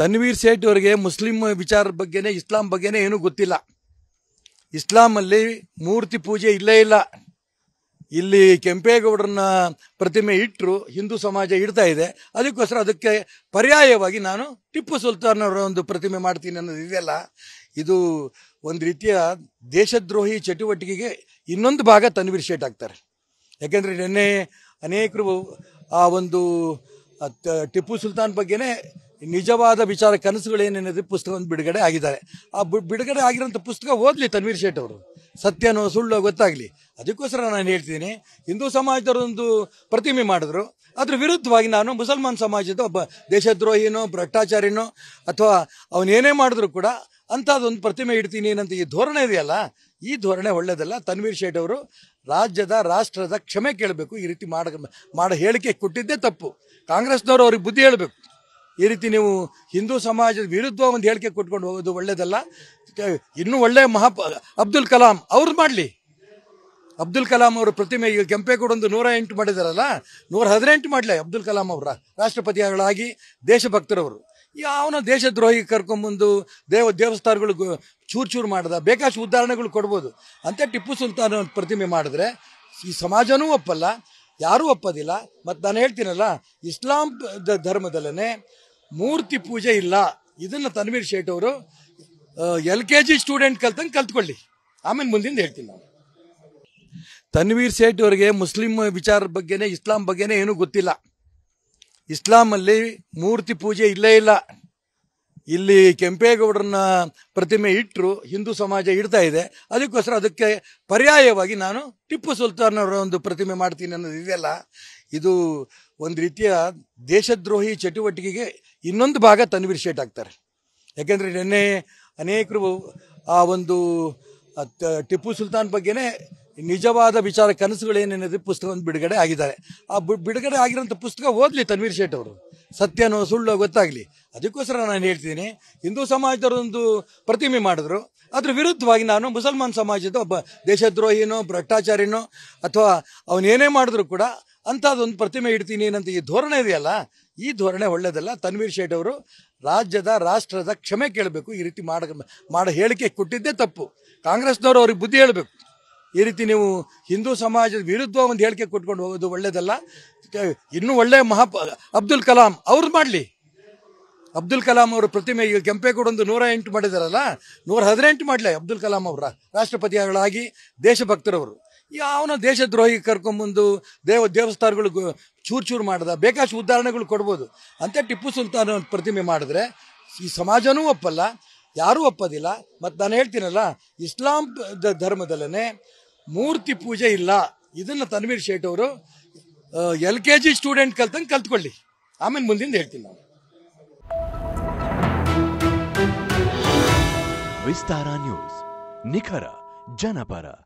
ತನ್ವೀರ್ ಸೇಠ್ ಅವರಿಗೆ ಮುಸ್ಲಿಂ ವಿಚಾರ ಬಗ್ಗೆನೇ ಇಸ್ಲಾಂ ಬಗ್ಗೆನೇ ಏನೂ ಗೊತ್ತಿಲ್ಲ ಇಸ್ಲಾಮಲ್ಲಿ ಮೂರ್ತಿ ಪೂಜೆ ಇಲ್ಲೇ ಇಲ್ಲ ಇಲ್ಲಿ ಕೆಂಪೇಗೌಡರನ್ನ ಪ್ರತಿಮೆ ಇಟ್ಟರು ಹಿಂದೂ ಸಮಾಜ ಇಡ್ತಾ ಇದೆ ಅದಕ್ಕೋಸ್ಕರ ಅದಕ್ಕೆ ಪರ್ಯಾಯವಾಗಿ ನಾನು ಟಿಪ್ಪು ಸುಲ್ತಾನ್ ಅವರ ಒಂದು ಪ್ರತಿಮೆ ಮಾಡ್ತೀನಿ ಅನ್ನೋದು ಇದೆಯಲ್ಲ ಇದು ಒಂದು ರೀತಿಯ ದೇಶದ್ರೋಹಿ ಚಟುವಟಿಕೆಗೆ ಇನ್ನೊಂದು ಭಾಗ ತನ್ವೀರ್ ಶೇಟ್ ಆಗ್ತಾರೆ ಯಾಕೆಂದರೆ ನಿನ್ನೆ ಅನೇಕರು ಆ ಒಂದು ಟಿಪ್ಪು ಸುಲ್ತಾನ್ ಬಗ್ಗೆನೇ ನಿಜವಾದ ವಿಚಾರ ಕನಸುಗಳೇನೇನಿದೆ ಒಂದು ಬಿಡುಗಡೆ ಆಗಿದ್ದಾರೆ ಆ ಬಿಡುಗಡೆ ಆಗಿರೋಂಥ ಪುಸ್ತಕ ಓದಲಿ ತನ್ವೀರ್ ಶೇಟ್ ಅವರು ಸತ್ಯನೋ ಸುಳ್ಳು ಗೊತ್ತಾಗಲಿ ಅದಕ್ಕೋಸ್ಕರ ನಾನು ಹೇಳ್ತೀನಿ ಹಿಂದೂ ಸಮಾಜದವರೊಂದು ಪ್ರತಿಮೆ ಮಾಡಿದ್ರು ಅದ್ರ ವಿರುದ್ಧವಾಗಿ ನಾನು ಮುಸಲ್ಮಾನ್ ಸಮಾಜದ ಒಬ್ಬ ದೇಶದ್ರೋಹಿನೋ ಭ್ರಷ್ಟಾಚಾರಿನೋ ಅಥವಾ ಅವನೇನೇ ಮಾಡಿದ್ರು ಕೂಡ ಅಂಥದ್ದೊಂದು ಪ್ರತಿಮೆ ಇಡ್ತೀನಿ ಏನಂತ ಈ ಧೋರಣೆ ಇದೆಯಲ್ಲ ಈ ಧೋರಣೆ ಒಳ್ಳೆಯದಲ್ಲ ತನ್ವೀರ್ ಶೇಟ್ ಅವರು ರಾಜ್ಯದ ರಾಷ್ಟ್ರದ ಕ್ಷಮೆ ಕೇಳಬೇಕು ಈ ರೀತಿ ಮಾಡ ಮಾಡ ಹೇಳಿಕೆ ಕೊಟ್ಟಿದ್ದೇ ತಪ್ಪು ಕಾಂಗ್ರೆಸ್ನವರು ಅವ್ರಿಗೆ ಬುದ್ಧಿ ಹೇಳಬೇಕು ಈ ರೀತಿ ನೀವು ಹಿಂದೂ ಸಮಾಜದ ವಿರುದ್ಧ ಒಂದು ಹೇಳಿಕೆ ಕೊಟ್ಕೊಂಡು ಹೋಗೋದು ಒಳ್ಳೇದಲ್ಲ ಇನ್ನೂ ಒಳ್ಳೆ ಮಹಾ ಅಬ್ದುಲ್ ಕಲಾಂ ಅವ್ರದ್ದು ಮಾಡಲಿ ಅಬ್ದುಲ್ ಕಲಾಂ ಅವರ ಪ್ರತಿಮೆ ಈಗ ಒಂದು ನೂರ ಎಂಟು ಮಾಡಿದಾರಲ್ಲ ನೂರ ಹದಿನೆಂಟು ಮಾಡಲಿ ಅಬ್ದುಲ್ ಕಲಾಂ ಅವರ ರಾಷ್ಟ್ರಪತಿಗಳಾಗಿ ದೇಶಭಕ್ತರವರು ಯಾವನ ದೇಶದ್ರೋಹಿ ಕರ್ಕೊಂಬಂದು ದೇವ ದೇವಸ್ಥಾನಗಳು ಚೂರು ಚೂರು ಮಾಡಿದ ಬೇಕಾಷ್ಟು ಉದಾಹರಣೆಗಳು ಕೊಡ್ಬೋದು ಅಂತ ಟಿಪ್ಪು ಸುಲ್ತಾನ್ ಪ್ರತಿಮೆ ಮಾಡಿದ್ರೆ ಈ ಸಮಾಜನೂ ಒಪ್ಪಲ್ಲ ಯಾರೂ ಒಪ್ಪೋದಿಲ್ಲ ಮತ್ತು ನಾನು ಹೇಳ್ತೀನಲ್ಲ ಇಸ್ಲಾಂ ಧರ್ಮದಲ್ಲೇ ಮೂರ್ತಿ ಪೂಜೆ ಇಲ್ಲ ಇದನ್ನ ತನ್ವೀರ್ ಶೇಟ್ ಅವರು ಎಲ್ ಕೆ ಜಿ ಸ್ಟೂಡೆಂಟ್ ಕಲ್ತಂಗೆ ಕಲ್ತ್ಕೊಳ್ಳಿ ಆಮೇಲೆ ಮುಂದಿಂದ ಹೇಳ್ತೀನಿ ನಾನು ತನ್ವೀರ್ ಶೇಟ್ ಅವರಿಗೆ ಮುಸ್ಲಿಂ ವಿಚಾರ ಬಗ್ಗೆನೇ ಇಸ್ಲಾಂ ಬಗ್ಗೆನೇ ಏನೂ ಗೊತ್ತಿಲ್ಲ ಇಸ್ಲಾಮಲ್ಲಿ ಮೂರ್ತಿ ಪೂಜೆ ಇಲ್ಲೇ ಇಲ್ಲ ಇಲ್ಲಿ ಕೆಂಪೇಗೌಡರನ್ನ ಪ್ರತಿಮೆ ಇಟ್ಟರು ಹಿಂದೂ ಸಮಾಜ ಇಡ್ತಾ ಇದೆ ಅದಕ್ಕೋಸ್ಕರ ಅದಕ್ಕೆ ಪರ್ಯಾಯವಾಗಿ ನಾನು ಟಿಪ್ಪು ಸುಲ್ತಾನ್ ಅವರ ಒಂದು ಪ್ರತಿಮೆ ಮಾಡ್ತೀನಿ ಅನ್ನೋದು ಇದೆಯಲ್ಲ ಇದು ಒಂದು ರೀತಿಯ ದೇಶದ್ರೋಹಿ ಚಟುವಟಿಕೆಗೆ ಇನ್ನೊಂದು ಭಾಗ ತನ್ವೀರ್ ಶೇಟ್ ಆಗ್ತಾರೆ ಯಾಕೆಂದರೆ ನಿನ್ನೆ ಅನೇಕರು ಆ ಒಂದು ಟಿಪ್ಪು ಸುಲ್ತಾನ್ ಬಗ್ಗೆನೇ ನಿಜವಾದ ವಿಚಾರ ಪುಸ್ತಕ ಒಂದು ಬಿಡುಗಡೆ ಆಗಿದ್ದಾರೆ ಆ ಬಿಡುಗಡೆ ಆಗಿರೋಂಥ ಪುಸ್ತಕ ಓದಲಿ ತನ್ವೀರ್ ಶೇಟ್ ಅವರು ಸತ್ಯನೋ ಸುಳ್ಳೋ ಗೊತ್ತಾಗಲಿ ಅದಕ್ಕೋಸ್ಕರ ನಾನು ಹೇಳ್ತೀನಿ ಹಿಂದೂ ಸಮಾಜದವರೊಂದು ಪ್ರತಿಮೆ ಮಾಡಿದ್ರು ಅದ್ರ ವಿರುದ್ಧವಾಗಿ ನಾನು ಮುಸಲ್ಮಾನ್ ಸಮಾಜದ ಒಬ್ಬ ದೇಶದ್ರೋಹಿನೋ ಭ್ರಷ್ಟಾಚಾರಿನೋ ಅಥವಾ ಅವನೇನೇ ಮಾಡಿದ್ರು ಕೂಡ ಅಂಥದ್ದೊಂದು ಪ್ರತಿಮೆ ಇಡ್ತೀನಿ ಏನಂತ ಈ ಧೋರಣೆ ಇದೆಯಲ್ಲ ಈ ಧೋರಣೆ ಒಳ್ಳೇದಲ್ಲ ತನ್ವೀರ್ ಶೇಟ್ ಅವರು ರಾಜ್ಯದ ರಾಷ್ಟ್ರದ ಕ್ಷಮೆ ಕೇಳಬೇಕು ಈ ರೀತಿ ಮಾಡ ಮಾಡ ಹೇಳಿಕೆ ಕೊಟ್ಟಿದ್ದೇ ತಪ್ಪು ಕಾಂಗ್ರೆಸ್ನವರು ಅವ್ರಿಗೆ ಬುದ್ಧಿ ಹೇಳಬೇಕು ಈ ರೀತಿ ನೀವು ಹಿಂದೂ ಸಮಾಜದ ವಿರುದ್ಧ ಒಂದು ಹೇಳಿಕೆ ಕೊಟ್ಕೊಂಡು ಹೋಗೋದು ಒಳ್ಳೇದಲ್ಲ ಇನ್ನೂ ಒಳ್ಳೆಯ ಮಹಾ ಅಬ್ದುಲ್ ಕಲಾಂ ಅವ್ರದ್ದು ಮಾಡಲಿ ಅಬ್ದುಲ್ ಕಲಾಂ ಅವರ ಪ್ರತಿಮೆ ಈಗ ಒಂದು ನೂರ ಎಂಟು ಮಾಡಿದಾರಲ್ಲ ನೂರ ಹದಿನೆಂಟು ಮಾಡಲೇ ಅಬ್ದುಲ್ ಕಲಾಂ ಅವರ ರಾಷ್ಟ್ರಪತಿಗಳಾಗಿ ದೇಶಭಕ್ತರವರು ಯಾವನ ದೇಶದ್ರೋಹಿ ಕರ್ಕೊಂಬಂದು ದೇವ ದೇವಸ್ಥಾನಗಳು ಚೂರು ಚೂರು ಮಾಡ್ದ ಬೇಕಾಷ್ಟು ಉದಾಹರಣೆಗಳು ಕೊಡ್ಬೋದು ಅಂತ ಟಿಪ್ಪು ಸುಲ್ತಾನ ಪ್ರತಿಮೆ ಮಾಡಿದ್ರೆ ಈ ಸಮಾಜನೂ ಒಪ್ಪಲ್ಲ ಯಾರೂ ಒಪ್ಪೋದಿಲ್ಲ ಮತ್ತು ನಾನು ಹೇಳ್ತೀನಲ್ಲ ಇಸ್ಲಾಂ ಧರ್ಮದಲ್ಲೇ ಮೂರ್ತಿ ಪೂಜೆ ಇಲ್ಲ ಇದನ್ನು ತನ್ವೀರ್ ಶೇಟ್ ಅವರು ಎಲ್ ಕೆ ಜಿ ಸ್ಟೂಡೆಂಟ್ ಕಲ್ತಂಗೆ ಕಲ್ತ್ಕೊಳ್ಳಿ ಆಮೇಲೆ ಮುಂದಿಂದ ಹೇಳ್ತೀನಿ ನಾನು ವಿಸ್ತಾರ ನ್ಯೂಸ್ ನಿಖರ ಜನಪರ